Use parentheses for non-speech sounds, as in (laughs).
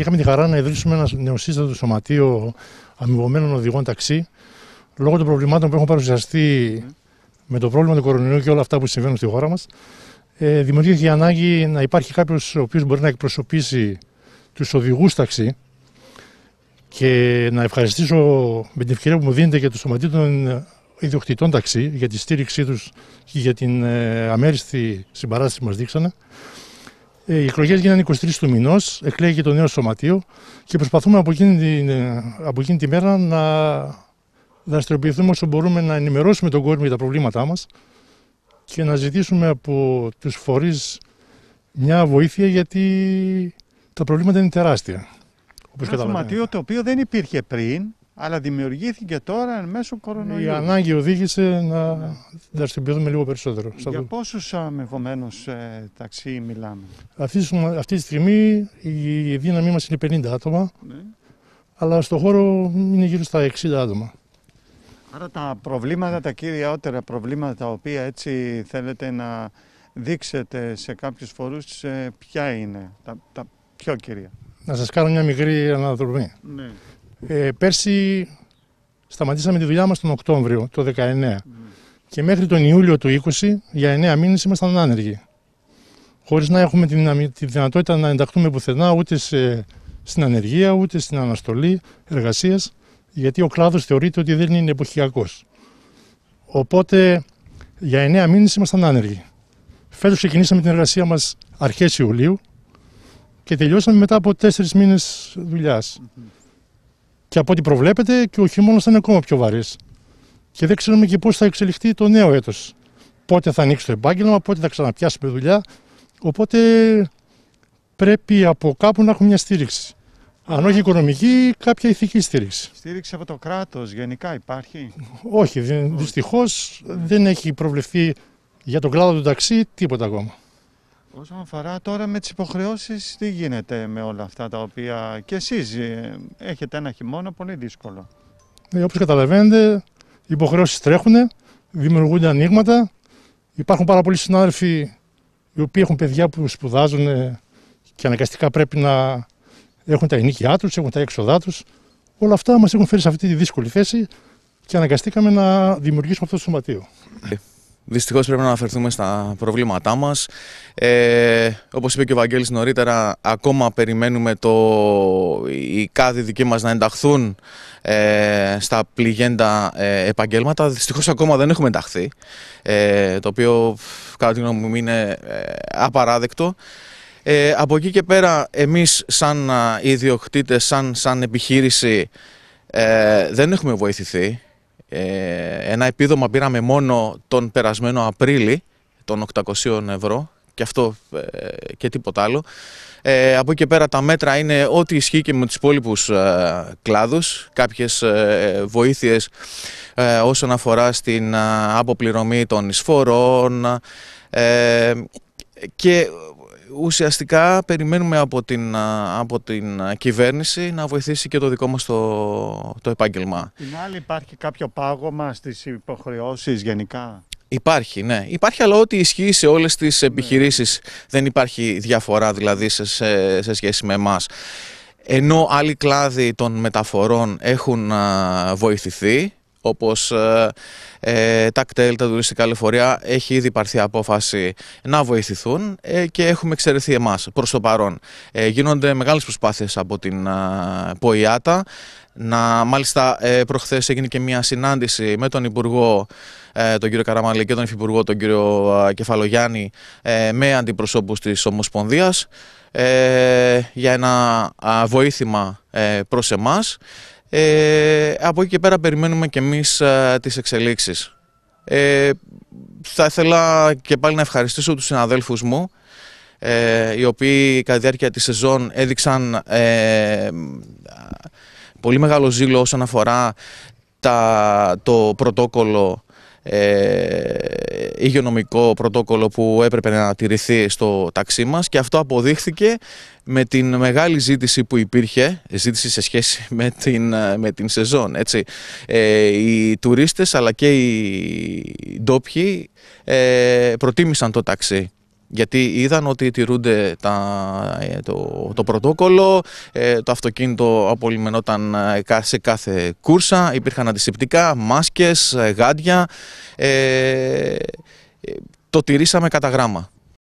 είχαμε τη χαρά να ιδρύσουμε ένας νεοσύστατος σωματείο αμοιβωμένων οδηγών ταξί. Λόγω των προβλημάτων που έχουν παρουσιαστεί με το πρόβλημα του κορονοϊού και όλα αυτά που συμβαίνουν στη χώρα μας, ε, δημιουργήθηκε η ανάγκη να υπάρχει κάποιος ο οποίος μπορεί να εκπροσωπήσει τους οδηγούς ταξί. Και να ευχαριστήσω με την ευκαιρία που μου δίνετε και το Σωματείο των Ιδιοκτητών Ταξί για τη στήριξή τους και για την ε, αμέριστη συμπαράσταση που μας δείξανε. Ε, οι εκλογές γίνανε 23 του μηνός, εκλέγει το νέο σωματείο και προσπαθούμε από εκείνη, την, ε, από εκείνη τη μέρα να δραστηριοποιηθούμε όσο μπορούμε να ενημερώσουμε τον κόσμο για τα προβλήματά μας και να ζητήσουμε από τους φορείς μια βοήθεια γιατί τα προβλήματα είναι τεράστια. Ένα σωματείο το οποίο δεν υπήρχε πριν αλλά δημιουργήθηκε τώρα εν μέσω κορονοϊού. Η ανάγκη οδήγησε να ναι. δραστηριοποιηθούμε λίγο περισσότερο. Για το... πόσους αμοιβωμένους ε, ε, ταξί μιλάμε. Αυτή, αυτή τη στιγμή η, δύναμή μας είναι 50 άτομα, ναι. αλλά στον χώρο είναι γύρω στα 60 άτομα. Άρα τα προβλήματα, τα κυριότερα προβλήματα τα οποία έτσι θέλετε να δείξετε σε κάποιους φορούς, ε, ποια είναι τα, τα πιο κυρία. Να σας κάνω μια μικρή αναδρομή. Ναι. Ε, πέρσι σταματήσαμε τη δουλειά μας τον Οκτώβριο, το 19. Και μέχρι τον Ιούλιο του 20, για 9 μήνες ήμασταν άνεργοι. Χωρίς να έχουμε τη δυνατότητα να ενταχθούμε πουθενά ούτε σε, στην ανεργία, ούτε στην αναστολή εργασίας, γιατί ο κλάδος θεωρείται ότι δεν είναι εποχιακός. Οπότε για 9 μήνες ήμασταν άνεργοι. Φέτος ξεκινήσαμε την εργασία μας αρχές Ιουλίου και τελειώσαμε μετά από 4 μήνες δουλειάς. Και από ό,τι προβλέπεται και ο χειμώνας θα είναι ακόμα πιο βαρύς. Και δεν ξέρουμε και πώς θα εξελιχθεί το νέο έτος. Πότε θα ανοίξει το επάγγελμα, πότε θα ξαναπιάσουμε δουλειά. Οπότε πρέπει από κάπου να έχουμε μια στήριξη. Αν όχι οικονομική, κάποια ηθική στήριξη. Στήριξη από το κράτος, γενικά υπάρχει. Όχι, δυστυχώς δεν έχει προβλεφθεί για τον κλάδο του ταξί τίποτα ακόμα. Όσον αφορά τώρα με τις υποχρεώσεις, τι γίνεται με όλα αυτά τα οποία και εσείς ε, έχετε ένα χειμώνα πολύ δύσκολο. Ε, όπως καταλαβαίνετε, οι υποχρεώσεις τρέχουν, δημιουργούνται ανοίγματα. Υπάρχουν πάρα πολλοί συνάδελφοι οι οποίοι έχουν παιδιά που σπουδάζουν ε, και αναγκαστικά πρέπει να έχουν τα ενίκια τους, έχουν τα έξοδά τους. Όλα αυτά μας έχουν φέρει σε αυτή τη δύσκολη θέση και αναγκαστήκαμε να δημιουργήσουμε αυτό το σωματείο. Ε, Δυστυχώς πρέπει να αναφερθούμε στα προβλήματά μας. Ε, Όπως είπε και ο Βαγγέλης νωρίτερα, ακόμα περιμένουμε το, οι κάδοι δικοί μας να ενταχθούν ε, στα πληγέντα ε, επαγγέλματα. Δυστυχώς ακόμα δεν έχουμε ενταχθεί. Ε, το οποίο, κατά τη γνώμη μου, είναι ε, απαράδεκτο. Ε, από εκεί και πέρα, εμείς σαν ε, ιδιοκτήτες, σαν, σαν επιχείρηση, ε, δεν έχουμε βοηθηθεί. Ε, ένα επίδομα πήραμε μόνο τον περασμένο Απρίλη των 800 ευρώ και αυτό ε, και τίποτα άλλο. Ε, από εκεί και πέρα τα μέτρα είναι ό,τι ισχύει και με τους υπόλοιπους ε, κλάδους. Κάποιες ε, βοήθειες όσον αφορά στην αποπληρωμή των εισφορών, και ουσιαστικά περιμένουμε από την, από την κυβέρνηση να βοηθήσει και το δικό μας το, το επάγγελμα. Την άλλη υπάρχει κάποιο πάγωμα στις υποχρεώσεις γενικά. Υπάρχει, ναι. Υπάρχει, αλλά ό,τι ισχύει σε όλες τις ναι. επιχειρήσεις δεν υπάρχει διαφορά δηλαδή σε, σε, σχέση με εμάς. Ενώ άλλοι κλάδοι των μεταφορών έχουν βοηθηθεί, όπως ε, ε, τα κτέλ, τα τουριστικά λεωφορεία, έχει ήδη πάρθει απόφαση να βοηθηθούν ε, και έχουμε εξαιρεθεί εμάς, προς το παρόν. Ε, γίνονται μεγάλες προσπάθειες από την ΠΟΙΑΤΑ. Να, μάλιστα προχθές έγινε και μια συνάντηση με τον Υπουργό τον κύριο Καραμαλή και τον Υφυπουργό τον κύριο Κεφαλογιάννη με αντιπροσώπους της Ομοσπονδίας για ένα βοήθημα προς εμάς. Ε, από εκεί και πέρα περιμένουμε και εμείς ε, τις εξελίξεις. Ε, θα ήθελα και πάλι να ευχαριστήσω τους συναδέλφους μου οι οποίοι κατά τη διάρκεια της σεζόν έδειξαν πολύ μεγάλο ζήλο όσον αφορά τα, το πρωτόκολλο ε, υγειονομικό πρωτόκολλο που έπρεπε να τηρηθεί στο ταξί μας και αυτό αποδείχθηκε με την μεγάλη ζήτηση που υπήρχε, ζήτηση σε σχέση (laughs) με την, ε, με την σεζόν. Έτσι. Ε, οι τουρίστες αλλά και οι ντόπιοι ε, προτίμησαν το ταξί γιατί είδαν ότι τηρούνται τα, ε, το, το πρωτόκολλο, ε, το αυτοκίνητο απολυμενόταν ε, σε κάθε κούρσα, υπήρχαν αντισηπτικά, μάσκες, γάντια, το τηρήσαμε κατά γράμμα.